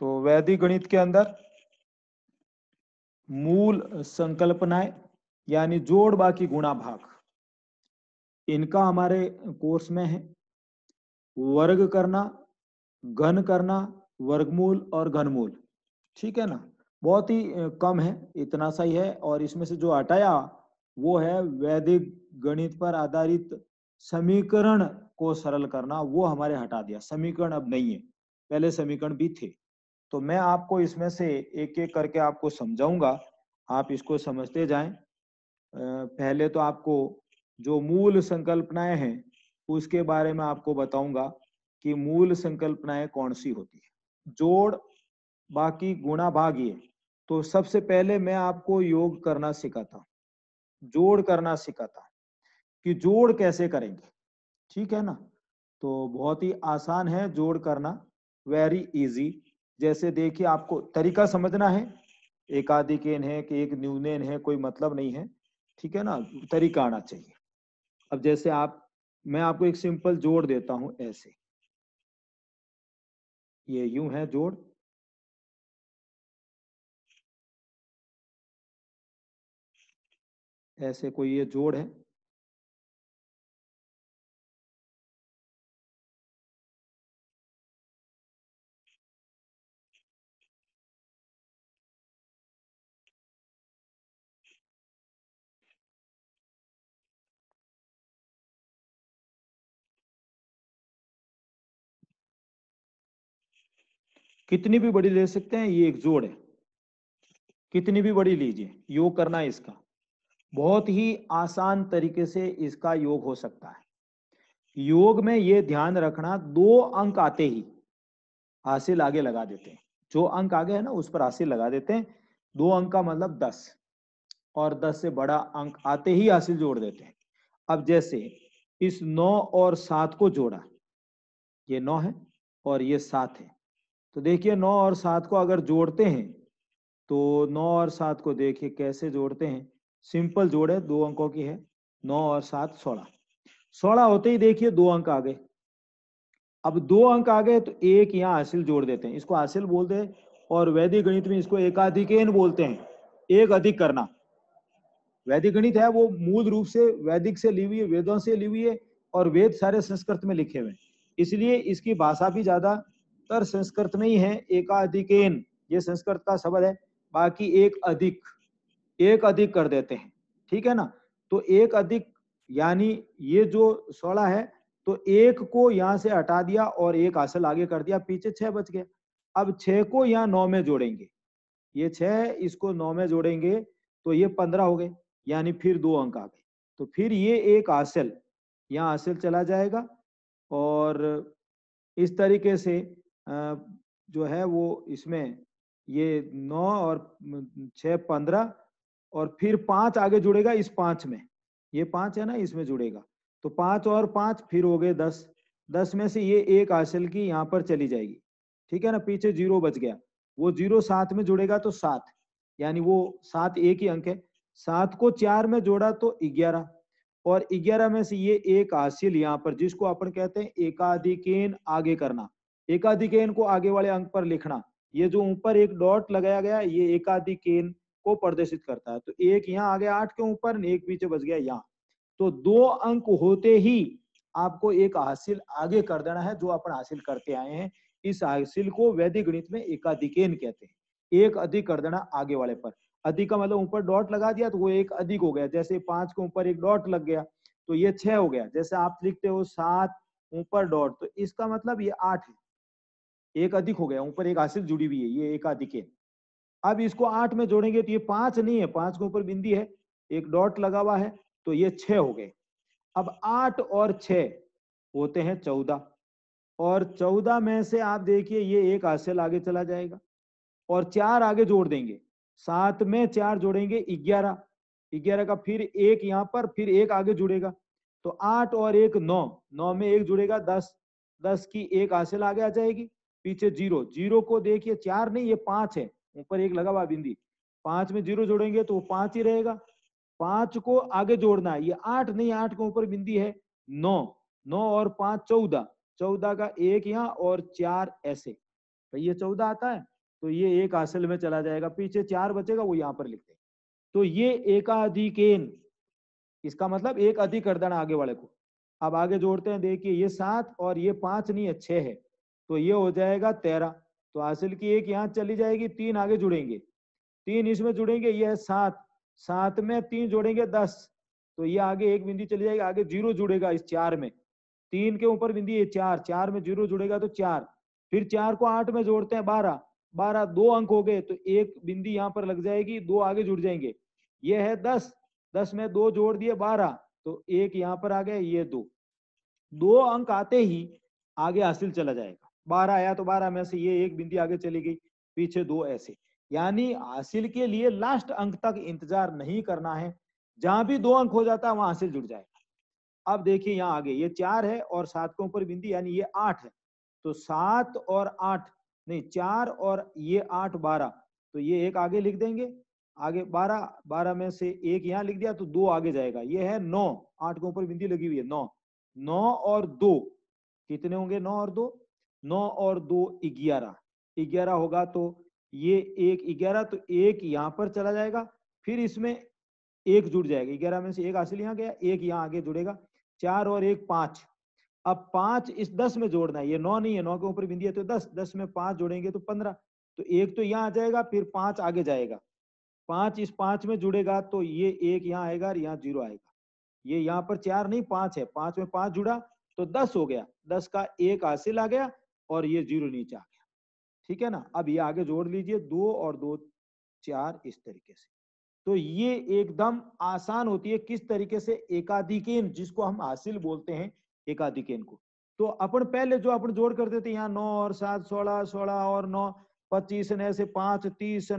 तो वैदिक गणित के अंदर मूल संकल्पनाएं यानी जोड़ बाकी गुणा भाग इनका हमारे कोर्स में है वर्ग करना घन करना वर्गमूल और घनमूल ठीक है ना बहुत ही कम है इतना सा ही है और इसमें से जो हटाया वो है वैदिक गणित पर आधारित समीकरण को सरल करना वो हमारे हटा दिया समीकरण अब नहीं है पहले समीकरण भी थे तो मैं आपको इसमें से एक एक करके आपको समझाऊंगा आप इसको समझते जाएं पहले तो आपको जो मूल संकल्पनाएं हैं उसके बारे में आपको बताऊंगा कि मूल संकल्पनाएं कौन सी होती है जोड़ बाकी गुणा ये तो सबसे पहले मैं आपको योग करना सिखाता जोड़ करना सिखाता कि जोड़ कैसे करेंगे ठीक है ना तो बहुत ही आसान है जोड़ करना वेरी इजी जैसे देखिए आपको तरीका समझना है एकाधिकेन है कि एक न्यूनेन है कोई मतलब नहीं है ठीक है ना तरीका आना चाहिए अब जैसे आप मैं आपको एक सिंपल जोड़ देता हूं ऐसे ये यूं है जोड़ ऐसे कोई ये जोड़ है कितनी भी बड़ी ले सकते हैं ये एक जोड़ है कितनी भी बड़ी लीजिए योग करना है इसका बहुत ही आसान तरीके से इसका योग हो सकता है योग में ये ध्यान रखना दो अंक आते ही हासिल आगे लगा देते हैं जो अंक आगे है ना उस पर हासिल लगा देते हैं दो अंक का मतलब दस और दस से बड़ा अंक आते ही हासिल जोड़ देते हैं अब जैसे इस नौ और सात को जोड़ा ये नौ है और ये सात है तो देखिए नौ और सात को अगर जोड़ते हैं तो नौ और सात को देखिए कैसे जोड़ते हैं सिंपल जोड़ है दो अंकों की है नौ और सात सोलह सोलह होते ही देखिए दो अंक आ गए अब दो अंक आ गए तो एक यहाँ हासिल जोड़ देते हैं इसको हासिल बोलते हैं और वैदिक गणित में इसको एकाधिकेन बोलते हैं एक अधिक करना वैदिक गणित है वो मूल रूप से वैदिक से ली हुई है वेदों से ली हुई है और वेद सारे संस्कृत में लिखे हुए हैं इसलिए इसकी भाषा भी ज्यादा उत्तर संस्कृत में ही है एकाधिकेन ये संस्कृत का शब्द है बाकी एक अधिक एक अधिक कर देते हैं ठीक है ना तो एक अधिक यानी ये जो सोलह है तो एक को यहां से हटा दिया और एक हासिल आगे कर दिया पीछे छह बच गया अब छह को यहाँ नौ में जोड़ेंगे ये छह इसको नौ में जोड़ेंगे तो ये पंद्रह हो गए यानी फिर दो अंक आ गए तो फिर ये एक हासिल यहाँ हासिल चला जाएगा और इस तरीके से जो है वो इसमें ये नौ और छ पंद्रह और फिर पांच आगे जुड़ेगा इस पांच में ये पांच है ना इसमें जुड़ेगा तो पांच और पांच फिर हो गए दस दस में से ये एक आसल की यहाँ पर चली जाएगी ठीक है ना पीछे जीरो बच गया वो जीरो सात में जुड़ेगा तो सात यानी वो सात एक ही अंक है सात को चार में जोड़ा तो ग्यारह और ग्यारह में से ये एक हासिल यहाँ पर जिसको अपन कहते हैं एकाधिकेन आगे करना एकाधिकेन को आगे वाले अंक पर लिखना ये जो ऊपर एक डॉट लगाया गया ये एकाधिकेन को प्रदर्शित करता है तो एक यहाँ आ गया आठ के ऊपर एक पीछे बच गया यहाँ तो दो अंक होते ही आपको एक हासिल आगे कर देना है जो अपन हासिल करते आए हैं इस हासिल को वैदिक गणित में एकाधिकेन कहते हैं एक अधिक कर देना आगे वाले पर अधिक का मतलब ऊपर डॉट लगा दिया तो वो एक अधिक हो गया जैसे पांच के ऊपर एक डॉट लग गया तो ये छह हो गया जैसे आप लिखते हो सात ऊपर डॉट तो इसका मतलब ये आठ है एक अधिक हो गया ऊपर एक आशिक जुड़ी हुई है ये एक अधिक है अब इसको आठ में जोड़ेंगे तो ये पांच नहीं है पांच के ऊपर बिंदी है एक डॉट लगा हुआ है तो ये छह हो गए अब आठ और छ होते हैं चौदह और चौदह में से आप देखिए ये एक आशल आगे चला जाएगा और चार आगे जोड़ देंगे सात में चार जोड़ेंगे ग्यारह ग्यारह का फिर एक यहाँ पर फिर एक आगे जुड़ेगा तो आठ और एक नौ नौ में एक जुड़ेगा दस दस की एक आशल आगे आ जाएगी पीछे जीरो जीरो को देखिए चार नहीं ये पांच है ऊपर एक लगा हुआ बिंदी पांच में जीरो जोड़ेंगे तो वो पांच ही रहेगा पांच को आगे जोड़ना है ये आठ नहीं आठ के ऊपर बिंदी है नौ नौ और पांच चौदह चौदह का एक यहाँ और चार ऐसे तो ये चौदह आता है तो ये एक हासिल में चला जाएगा पीछे चार बचेगा वो यहाँ पर लिखते हैं तो ये एकाधिकेन इसका मतलब एक अधिक कर देना आगे वाले को अब आगे जोड़ते हैं देखिए ये सात और ये पांच नहीं है छह है तो ये हो जाएगा तेरह तो हासिल की एक यहाँ चली जाएगी तीन आगे जुड़ेंगे तीन इसमें जुड़ेंगे ये है सात सात में तीन जोड़ेंगे दस तो ये आगे एक बिंदी चली जाएगी आगे जीरो जुड़ेगा इस चार में तीन के ऊपर बिंदी ये चार चार में जीरो जुड़ेगा तो चार फिर चार को आठ में जोड़ते हैं बारह बारह दो अंक हो गए तो एक बिंदी यहाँ पर लग जाएगी दो आगे जुड़ जाएंगे ये है दस दस में दो जोड़ दिए बारह तो एक यहाँ पर आ गया ये दो दो अंक आते ही आगे हासिल चला जाएगा बारह आया तो बारह में से ये एक बिंदी आगे चली गई पीछे दो ऐसे यानी हासिल के लिए लास्ट अंक तक इंतजार नहीं करना है जहां भी दो अंक हो जाता है वहां हासिल जुड़ जाएगा अब देखिए यहाँ आगे ये चार है और सात के ऊपर बिंदी यानी ये आठ है तो सात और आठ नहीं चार और ये आठ बारह तो ये एक आगे लिख देंगे आगे बारह बारह में से एक यहाँ लिख दिया तो दो आगे जाएगा ये है नौ आठ के ऊपर बिंदी लगी हुई है नौ नौ और दो कितने होंगे नौ और दो नौ और दो ग्यारह ग्यारह होगा तो ये एक ग्यारह तो एक यहाँ पर चला जाएगा फिर इसमें एक जुड़ जाएगा ग्यारह में से एक हासिल यहाँ गया एक यहाँ आगे जुड़ेगा चार और एक पांच अब पांच इस दस में जोड़ना है ये नौ नहीं है नौ के ऊपर बिंदी है तो दस दस में पांच जोड़ेंगे तो पंद्रह तो एक तो यहाँ आ जाएगा फिर पांच आगे जाएगा पांच इस पांच में जुड़ेगा तो ये एक यहाँ आएगा और यहाँ जीरो आएगा ये यहाँ पर चार नहीं पांच है पांच में पांच जुड़ा तो दस हो गया दस का एक हासिल आ गया और ये जीरो नीचे आ गया ठीक है ना अब ये आगे जोड़ लीजिए दो और दो चार इस तरीके से तो ये एकदम आसान होती है किस तरीके से एकाधिकेन जिसको हम हासिल बोलते हैं एकाधिकेन को तो अपन पहले जो अपन जोड़ करते थे यहाँ नौ और सात सोलह सोलह और नौ पच्चीस ऐसे पांच तीस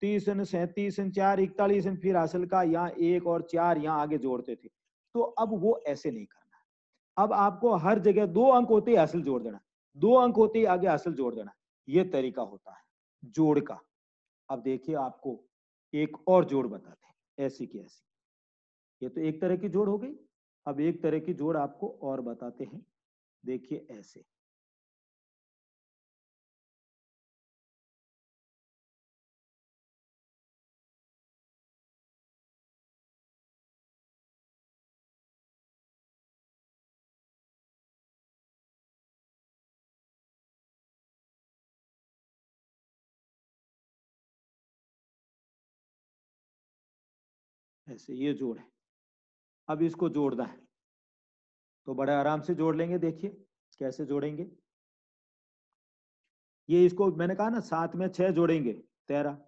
तीस सैतीस चार इकतालीस फिर हासिल का यहाँ एक और चार यहाँ आगे जोड़ते थे तो अब वो ऐसे नहीं करना अब आपको हर जगह दो अंक होते हासिल जोड़ देना दो अंक होते ही आगे हासिल जोड़ देना ये तरीका होता है जोड़ का अब देखिए आपको एक और जोड़ बताते हैं ऐसी की ऐसी ये तो एक तरह की जोड़ हो गई अब एक तरह की जोड़ आपको और बताते हैं देखिए ऐसे ऐसे ये जोड़ है अब इसको जोड़ना है तो बड़े आराम से जोड़ लेंगे देखिए कैसे जोड़ेंगे ये इसको मैंने कहा ना सात में छह जोड़ेंगे तेरह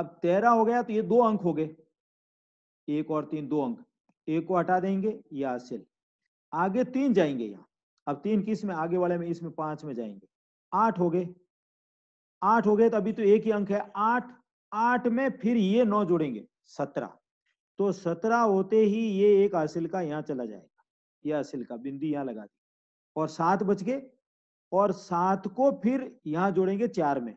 अब तेरह हो गया तो ये दो अंक हो गए एक और तीन दो अंक एक को हटा देंगे ये हासिल आगे तीन जाएंगे यहाँ अब तीन किस में आगे वाले में इसमें पांच में जाएंगे आठ हो गए आठ हो गए तो अभी तो एक ही अंक है आठ आठ में फिर ये नौ जोड़ेंगे सत्रह तो सत्रह होते ही ये एक हासिल का यहाँ चला जाएगा ये हासिल का बिंदी यहाँ लगा दी और सात बच गए और सात को फिर यहाँ जोड़ेंगे चार में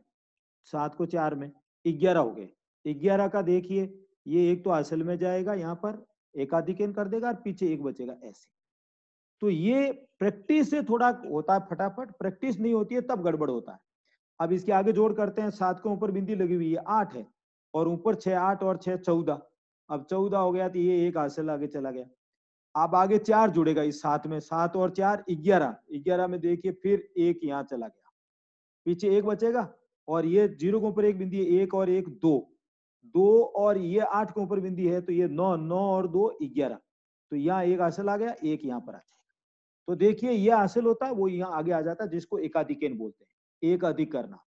सात को चार में ग्यारह हो गए ग्यारह का देखिए ये एक तो हासिल में जाएगा यहाँ पर एकाधिकेन कर देगा और पीछे एक बचेगा ऐसे तो ये प्रैक्टिस से थोड़ा होता है फटाफट प्रैक्टिस नहीं होती है तब गड़बड़ होता है अब इसके आगे जोड़ करते हैं सात के ऊपर बिंदी लगी हुई है आठ है और ऊपर छह आठ और छह चौदह अब चौदह हो गया तो ये एक हासिल आगे चला गया अब आगे चार जुड़ेगा इस सात में सात और चार ग्यारह ग्यारह में देखिए फिर एक यहाँ चला गया पीछे एक बचेगा और ये जीरो के ऊपर एक बिंदी है एक और एक दो दो और ये आठ के ऊपर बिंदी है तो ये नौ नौ और दो ग्यारह तो यहाँ एक हासिल आ गया एक यहाँ पर आ जाएगा तो देखिए यह हासिल होता है वो यहाँ आगे आ जाता है जिसको एकाधिकेन बोलते हैं एक अधिक करना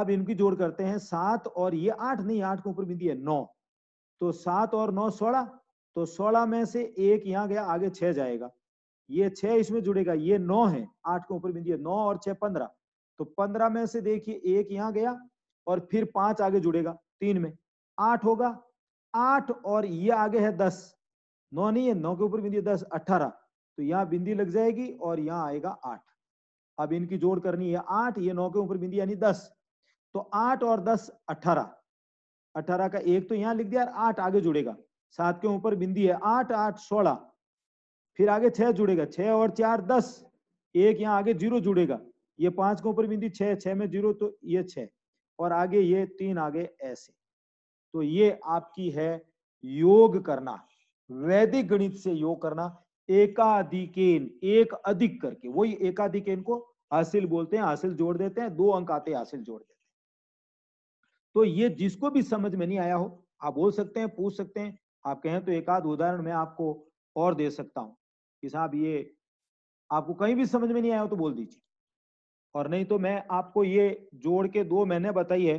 अब इनकी जोड़ करते हैं सात और ये आठ नहीं आठ के ऊपर बिंदी है नौ तो सात और नौ सोलह तो सोलह में से एक यहाँ गया आगे छह जाएगा ये छह इसमें जुड़ेगा ये नौ है आठ के ऊपर बिंदी है नौ और छह पंद्रह तो पंद्रह में से देखिए एक यहाँ गया और फिर पांच आगे जुड़ेगा तीन में आठ होगा आठ और ये आगे है दस नौ नहीं है नौ के ऊपर बिंदी है दस अठारह तो यहाँ बिंदी लग जाएगी और यहाँ आएगा आठ अब इनकी जोड़ करनी है आठ ये नौ के ऊपर बिंदी यानी दस तो आठ और दस अठारह अठारह का एक तो यहाँ लिख दिया आठ आगे जुड़ेगा सात के ऊपर बिंदी है आठ आठ सोलह फिर आगे छह जुड़ेगा छह और चार दस एक यहाँ आगे जीरो जुड़ेगा ये पांच के ऊपर बिंदी छह छह में जीरो तो ये छह और आगे ये तीन आगे ऐसे तो ये आपकी है योग करना वैदिक गणित से योग करना एकाधिकेन एक अधिक करके वही एकाधिकेन को हासिल बोलते हैं हासिल जोड़ देते हैं दो अंक आते हैं हासिल जोड़ देते हैं तो ये जिसको भी समझ में नहीं आया हो आप बोल सकते हैं पूछ सकते हैं आप कहें तो एक आध उदाहरण मैं आपको और दे सकता हूं कि साहब ये आपको कहीं भी समझ में नहीं आया हो तो बोल दीजिए और नहीं तो मैं आपको ये जोड़ के दो मैंने बताई है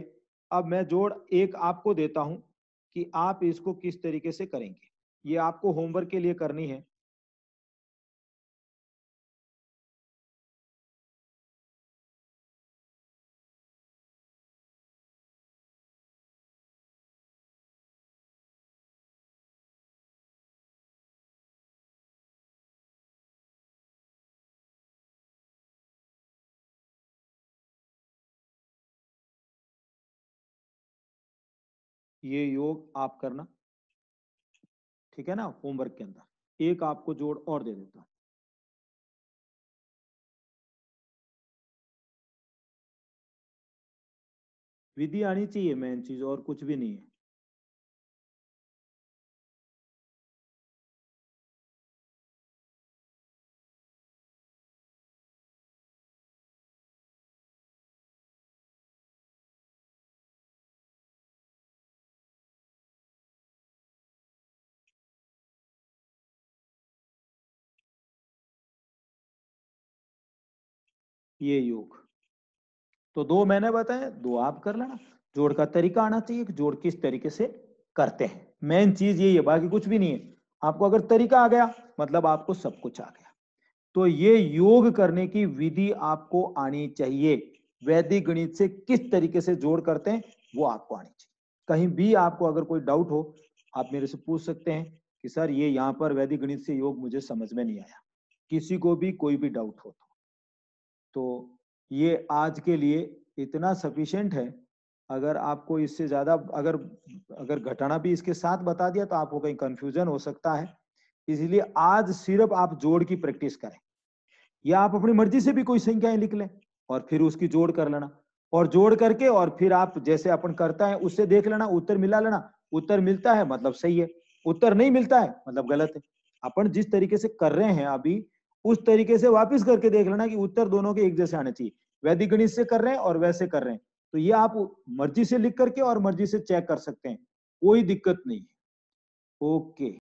अब मैं जोड़ एक आपको देता हूं कि आप इसको किस तरीके से करेंगे ये आपको होमवर्क के लिए करनी है ये योग आप करना ठीक है ना होमवर्क के अंदर एक आपको जोड़ और दे देता हूं विधि आनी चाहिए मेन चीज और कुछ भी नहीं है ये योग तो दो मैंने बताया दो आप कर लेना जोड़ का तरीका आना चाहिए कि जोड़ किस तरीके से करते हैं मेन चीज यही है बाकी कुछ भी नहीं है आपको अगर तरीका आ गया मतलब आपको सब कुछ आ गया तो ये योग करने की विधि आपको आनी चाहिए वैदिक गणित से किस तरीके से जोड़ करते हैं वो आपको आनी चाहिए कहीं भी आपको अगर कोई डाउट हो आप मेरे से पूछ सकते हैं कि सर ये यहाँ पर वैदिक गणित से योग मुझे समझ में नहीं आया किसी को भी कोई भी डाउट हो तो तो ये आज के लिए इतना सफिशेंट है अगर आपको इससे ज्यादा अगर अगर घटना भी इसके साथ बता दिया तो आपको कहीं कंफ्यूजन हो सकता है इसलिए आज सिर्फ आप जोड़ की प्रैक्टिस करें या आप अपनी मर्जी से भी कोई संख्याएं लिख लें और फिर उसकी जोड़ कर लेना और जोड़ करके और फिर आप जैसे अपन करता है उससे देख लेना उत्तर मिला लेना उत्तर मिलता है मतलब सही है उत्तर नहीं मिलता है मतलब गलत है अपन जिस तरीके से कर रहे हैं अभी उस तरीके से वापिस करके देख लेना कि उत्तर दोनों के एक जैसे आने चाहिए वैदिक गणित से कर रहे हैं और वैसे कर रहे हैं तो ये आप मर्जी से लिख करके और मर्जी से चेक कर सकते हैं कोई दिक्कत नहीं है ओके